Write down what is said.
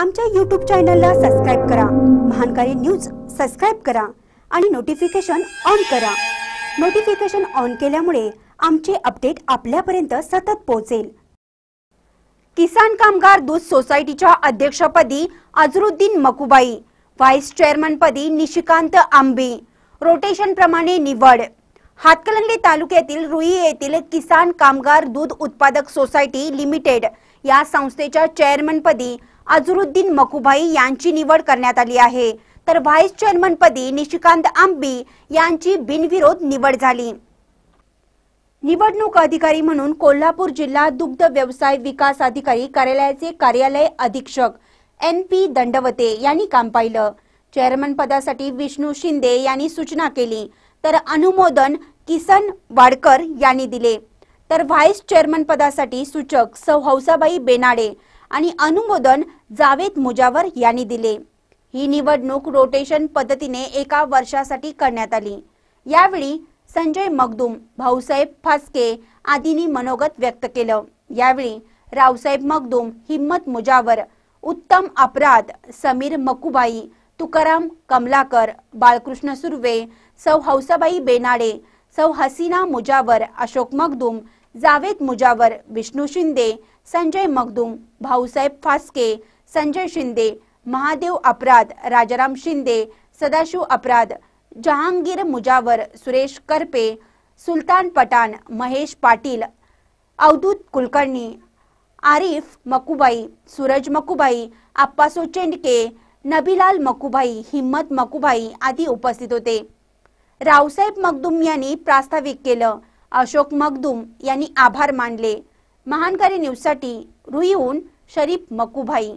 आमच्या यूट्यूब चॅनलला सबस्क्राईब करा महानकारी न्यूज सबस्क्राईब करा आणि नोटिफिकेशन ऑन करा नोटिफिकेशन ऑन केल्यामुळे आमचे अपडेट आपल्यापर्यंत सतत पोहोचेल किसान कामगार दूध सोसायटीच्या अध्यक्षपदी अजरुद्दीन मकुबाई व्हाईस चेअरमनपदी निशिकांत आंबे रोटेशन प्रमाणे निवड हातकलंगले तालुक्यातील रुई येथील किसान कामगार दूध उत्पादक सोसायटी लिमिटेड या संस्थेच्या चेअरमनपदी अजुरुद्दीन मकुभाई यांची निवड करण्यात आली आहे तर व्हाईस चेअरमनपदी निशिकांत आंबी यांची बिनविरोध निवड झाली निवडणूक अधिकारी म्हणून कोल्हापूर जिल्हा दुग्ध व्यवसाय विकास अधिकारी कार्यालयाचे कार्यालय अधीक्षक एन पी दंडवते यांनी काम पाहिलं चेअरमन पदासाठी विष्णू शिंदे यांनी सूचना केली तर अनुमोदन किसन वाडकर यांनी दिले तर व्हाईस चेअरमन पदासाठी सूचक सौ हौसाबाई बेनाडे आणि अनुमोदन जावेद मुजावर यांनी दिले ही निवडणूक रोटेशन पद्धतीने एका वर्षासाठी करण्यात आली यावेळी संजय मगदुम भाऊसाहेब फासके आदींनी मनोगत व्यक्त केलं यावेळी रावसाहेब मगदूम हिम्मत मुजावर उत्तम अपराध समीर मकुबाई तुकाराम कमलाकर बाळकृष्ण सुर्वे सौ हौसाबाई बेनाडे सौ हसीना मुजावर अशोक मगदुम जावेद मुजावर विष्णू शिंदे संजय मगदुम भाऊसाहेब फासके संजय शिंदे महादेव अपराध राजाराम शिंदे सदाशिव अपराध जहांगीर मुजावर सुरेश करपे सुलतान पठाण महेश पाटील अवधूत कुलकर्णी आरिफ मकुबाई सूरज मकुबाई आप्पासो चेंडके नबीलाल मकुबाई हिम्मत मकुबाई आदी उपस्थित होते रावसाहेब मगदुम यांनी प्रास्ताविक केलं अशोक मगदूम यांनी आभार मानले महानकारी न्यूजसाठी रुईहून शरीफ मकुभाई